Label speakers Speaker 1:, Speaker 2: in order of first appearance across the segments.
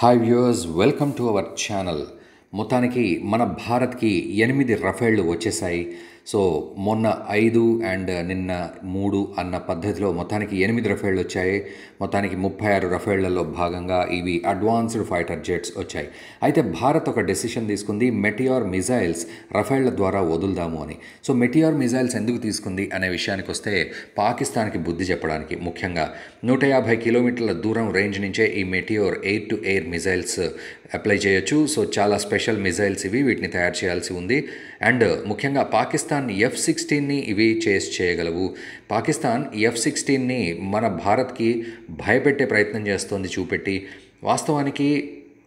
Speaker 1: hi viewers welcome to our channel మొత్తానికి మన భారత్కి ఎనిమిది రఫేళ్లు వచ్చేసాయి సో మొన్న ఐదు అండ్ నిన్న మూడు అన్న పద్ధతిలో మొత్తానికి ఎనిమిది రఫేళ్లు వచ్చాయి మొత్తానికి ముప్పై ఆరు రఫేళ్లలో భాగంగా ఇవి అడ్వాన్స్డ్ ఫైటర్ జెట్స్ వచ్చాయి అయితే భారత్ ఒక డెసిషన్ తీసుకుంది మెటియార్ మిజైల్స్ రఫేళ్ల ద్వారా వదులుదాము అని సో మెటియార్ మిజైల్స్ ఎందుకు తీసుకుంది అనే విషయానికి వస్తే పాకిస్తాన్కి బుద్ధి చెప్పడానికి ముఖ్యంగా నూట యాభై కిలోమీటర్ల దూరం రేంజ్ నుంచే ఈ Meteor air to air missiles apply చేయొచ్చు సో చాలా స్పెషల్ మిజైల్స్ ఇవి వీటిని తయారు చేయాల్సి ఉంది అండ్ ముఖ్యంగా పాకిస్తాన్ పాకిస్తాన్ ఎఫ్ సిక్స్టీన్ని ఇవి చేస్ చేయగలవు పాకిస్తాన్ ఎఫ్ సిక్స్టీన్ని మన భారత్కి భయపెట్టే ప్రయత్నం చేస్తోంది చూపెట్టి వాస్తవానికి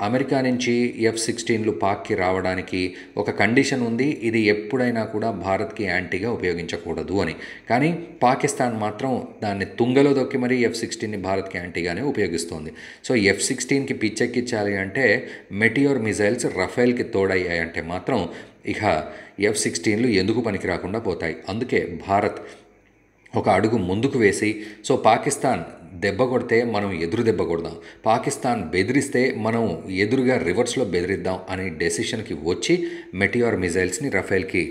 Speaker 1: అమెరికా నుంచి ఎఫ్ సిక్స్టీన్లు పాక్కి రావడానికి ఒక కండిషన్ ఉంది ఇది ఎప్పుడైనా కూడా భారత్కి యాంటీగా ఉపయోగించకూడదు అని కానీ పాకిస్తాన్ మాత్రం దాన్ని తుంగలో దొక్కి మరీ ఎఫ్ సిక్స్టీన్ని భారత్కి యాంటీగానే ఉపయోగిస్తోంది సో ఎఫ్ సిక్స్టీన్కి పిచ్చెక్కించాలి అంటే మెటియోర్ మిజైల్స్ రఫేల్కి తోడయ్యాయంటే మాత్రం ఇక ఎఫ్ సిక్స్టీన్లు ఎందుకు పనికి రాకుండా పోతాయి అందుకే భారత్ ఒక అడుగు ముందుకు వేసి సో పాకిస్తాన్ దెబ్బ కొడితే మనం ఎదురు దెబ్బ కొడదాం పాకిస్తాన్ బెదిరిస్తే మనం ఎదురుగా రివర్స్లో బెదిరిద్దాం అనే డెసిషన్కి వచ్చి మెటియార్ మిజైల్స్ని రఫేల్కి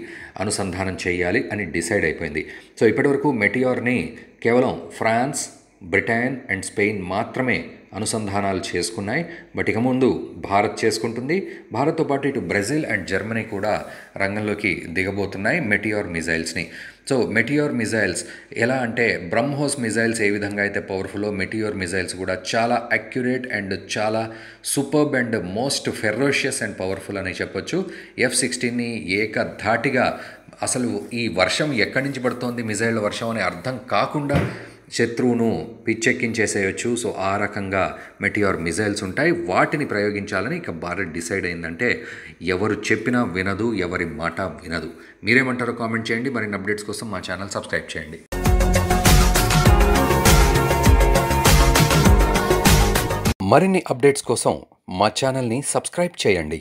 Speaker 1: అనుసంధానం చేయాలి అని డిసైడ్ అయిపోయింది సో ఇప్పటివరకు మెటియార్ని కేవలం ఫ్రాన్స్ బ్రిటన్ అండ్ స్పెయిన్ మాత్రమే అనుసంధానాలు చేసుకున్నాయి బట్ ఇక ముందు భారత్ చేసుకుంటుంది భారత్తో పాటు ఇటు బ్రెజిల్ అండ్ జర్మనీ కూడా రంగంలోకి దిగబోతున్నాయి మెటియోర్ మిజైల్స్ని సో మెటియోర్ మిజైల్స్ ఎలా అంటే బ్రహ్మోస్ మిజైల్స్ ఏ విధంగా అయితే పవర్ఫుల్లో మెటియోర్ మిజైల్స్ కూడా చాలా అక్యురేట్ అండ్ చాలా superb and most ferocious and powerful అని చెప్పొచ్చు ఎఫ్ సిక్స్టీన్ని ఏకధాటిగా అసలు ఈ వర్షం ఎక్కడి నుంచి పడుతోంది మిజైల్ వర్షం అని అర్థం కాకుండా శత్రువును పిచ్చెక్కించేసేయచ్చు సో ఆ రకంగా మెటియార్ మిజైల్స్ ఉంటాయి వాటిని ప్రయోగించాలని ఇక భారత్ డిసైడ్ అయిందంటే ఎవరు చెప్పినా వినదు ఎవరి మాట వినదు మీరేమంటారో కామెంట్ చేయండి మరిన్ని అప్డేట్స్ కోసం మా ఛానల్ సబ్స్క్రైబ్ చేయండి మరిన్ని అప్డేట్స్ కోసం మా ఛానల్ని సబ్స్క్రైబ్ చేయండి